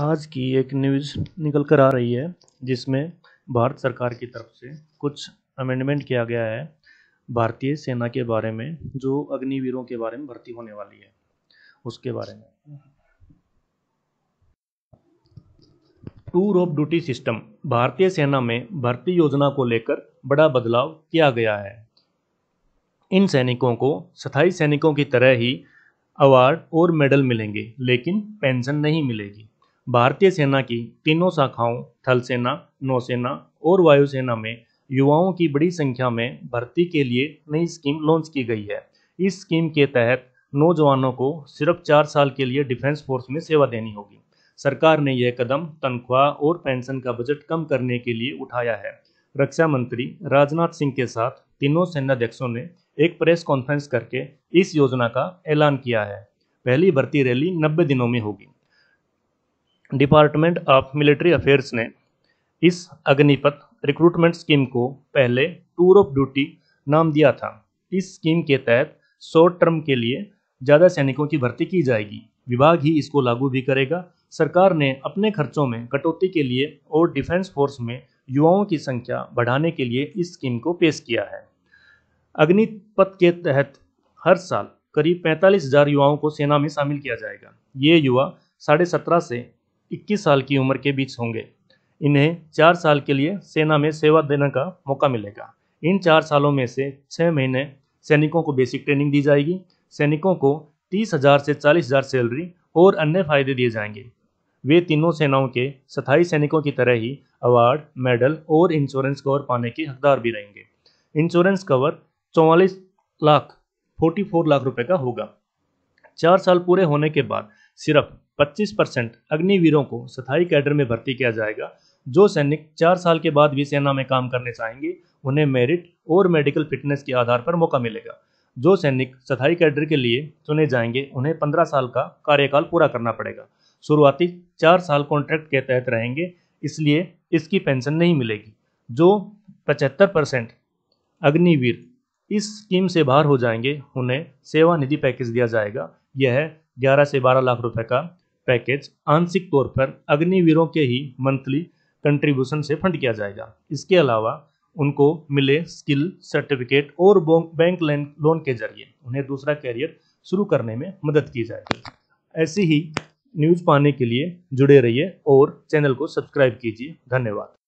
आज की एक न्यूज़ निकल कर आ रही है जिसमें भारत सरकार की तरफ से कुछ अमेंडमेंट किया गया है भारतीय सेना के बारे में जो अग्निवीरों के बारे में भर्ती होने वाली है उसके बारे में टूर ऑफ ड्यूटी सिस्टम भारतीय सेना में भर्ती योजना को लेकर बड़ा बदलाव किया गया है इन सैनिकों को स्थायी सैनिकों की तरह ही अवार्ड और मेडल मिलेंगे लेकिन पेंशन नहीं मिलेगी भारतीय सेना की तीनों शाखाओं थल सेना नौसेना और वायुसेना में युवाओं की बड़ी संख्या में भर्ती के लिए नई स्कीम लॉन्च की गई है इस स्कीम के तहत नौजवानों को सिर्फ चार साल के लिए डिफेंस फोर्स में सेवा देनी होगी सरकार ने यह कदम तनख्वाह और पेंशन का बजट कम करने के लिए उठाया है रक्षा मंत्री राजनाथ सिंह के साथ तीनों सेनाध्यक्षों ने एक प्रेस कॉन्फ्रेंस करके इस योजना का ऐलान किया है पहली भर्ती रैली नब्बे दिनों में होगी डिपार्टमेंट ऑफ मिलिट्री अफेयर्स ने इस अग्निपथ रिक्रूटमेंट स्कीम को पहले टूर ऑफ ड्यूटी नाम दिया था इस स्कीम के तहत शॉर्ट टर्म के लिए ज़्यादा सैनिकों की भर्ती की जाएगी विभाग ही इसको लागू भी करेगा सरकार ने अपने खर्चों में कटौती के लिए और डिफेंस फोर्स में युवाओं की संख्या बढ़ाने के लिए इस स्कीम को पेश किया है अग्निपथ के तहत हर साल करीब पैंतालीस हजार युवाओं को सेना में शामिल किया जाएगा ये युवा साढ़े सत्रह से 21 साल की उम्र के बीच होंगे इन्हें चार साल के लिए सेना में सेवा देने का मौका मिलेगा इन चार सालों में से छः महीने सैनिकों को बेसिक ट्रेनिंग दी जाएगी सैनिकों को तीस हज़ार से चालीस हज़ार सैलरी और अन्य फायदे दिए जाएंगे वे तीनों सेनाओं के स्थायी सैनिकों की तरह ही अवार्ड मेडल और इंश्योरेंस कवर पाने के हकदार भी रहेंगे इंश्योरेंस कवर चौवालीस लाख फोर्टी फोर लाख रुपए का होगा चार साल पूरे होने के बाद सिर्फ 25 परसेंट अग्निवीरों को स्थायी कैडर में भर्ती किया जाएगा जो सैनिक चार साल के बाद भी सेना में काम करने चाहेंगे उन्हें मेरिट और मेडिकल फिटनेस के आधार पर मौका मिलेगा जो सैनिक स्थायी कैडर के लिए चुने जाएंगे उन्हें पंद्रह साल का कार्यकाल पूरा करना पड़ेगा शुरुआती चार साल कॉन्ट्रैक्ट के तहत रहेंगे इसलिए इसकी पेंशन नहीं मिलेगी जो पचहत्तर परसेंट अग्निवीर इस स्कीम से बाहर हो जाएंगे उन्हें सेवा निधि पैकेज दिया जाएगा यह 11 से 12 लाख रुपए का पैकेज आंशिक तौर पर अग्निवीरों के ही मंथली कंट्रीब्यूशन से फंड किया जाएगा इसके अलावा उनको मिले स्किल सर्टिफिकेट और बैंक लोन के जरिए उन्हें दूसरा कैरियर शुरू करने में मदद की जाएगी ऐसी ही न्यूज़ पाने के लिए जुड़े रहिए और चैनल को सब्सक्राइब कीजिए धन्यवाद